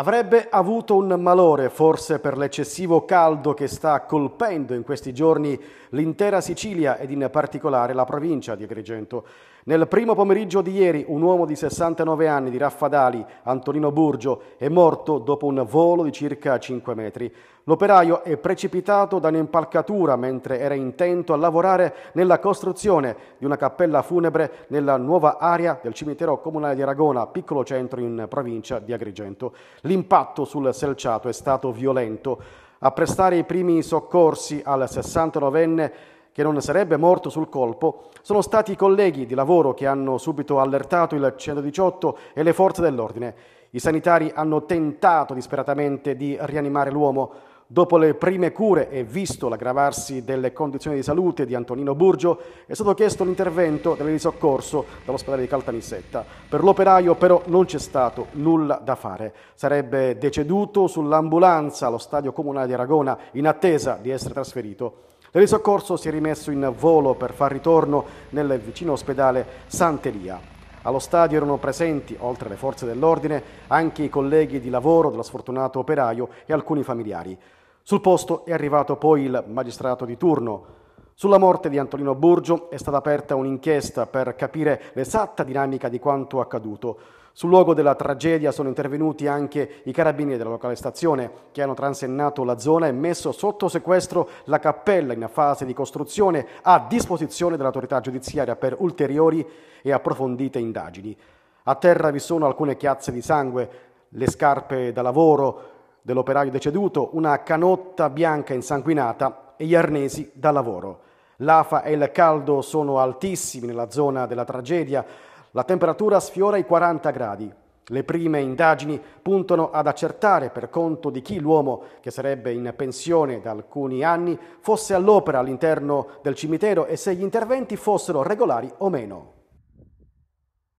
Avrebbe avuto un malore, forse per l'eccessivo caldo che sta colpendo in questi giorni l'intera Sicilia ed in particolare la provincia di Agrigento. Nel primo pomeriggio di ieri un uomo di 69 anni di Raffadali, Antonino Burgio, è morto dopo un volo di circa 5 metri. L'operaio è precipitato da un'impalcatura mentre era intento a lavorare nella costruzione di una cappella funebre nella nuova area del cimitero comunale di Aragona, piccolo centro in provincia di Agrigento. L'impatto sul selciato è stato violento. A prestare i primi soccorsi al 69enne che non sarebbe morto sul colpo, sono stati i colleghi di lavoro che hanno subito allertato il 118 e le forze dell'ordine. I sanitari hanno tentato disperatamente di rianimare l'uomo, Dopo le prime cure e visto l'aggravarsi delle condizioni di salute di Antonino Burgio, è stato chiesto l'intervento soccorso dall'ospedale di Caltanissetta. Per l'operaio però non c'è stato nulla da fare. Sarebbe deceduto sull'ambulanza allo stadio comunale di Aragona in attesa di essere trasferito. L'elisoccorso si è rimesso in volo per far ritorno nel vicino ospedale Sant'Elia. Allo stadio erano presenti, oltre alle forze dell'ordine, anche i colleghi di lavoro dello sfortunato operaio e alcuni familiari. Sul posto è arrivato poi il magistrato di turno, sulla morte di Antonino Borgio è stata aperta un'inchiesta per capire l'esatta dinamica di quanto accaduto. Sul luogo della tragedia sono intervenuti anche i carabinieri della locale stazione che hanno transennato la zona e messo sotto sequestro la cappella in fase di costruzione a disposizione dell'autorità giudiziaria per ulteriori e approfondite indagini. A terra vi sono alcune chiazze di sangue, le scarpe da lavoro dell'operaio deceduto, una canotta bianca insanguinata e gli arnesi da lavoro. L'afa e il caldo sono altissimi nella zona della tragedia. La temperatura sfiora i 40 gradi. Le prime indagini puntano ad accertare per conto di chi l'uomo, che sarebbe in pensione da alcuni anni, fosse all'opera all'interno del cimitero e se gli interventi fossero regolari o meno.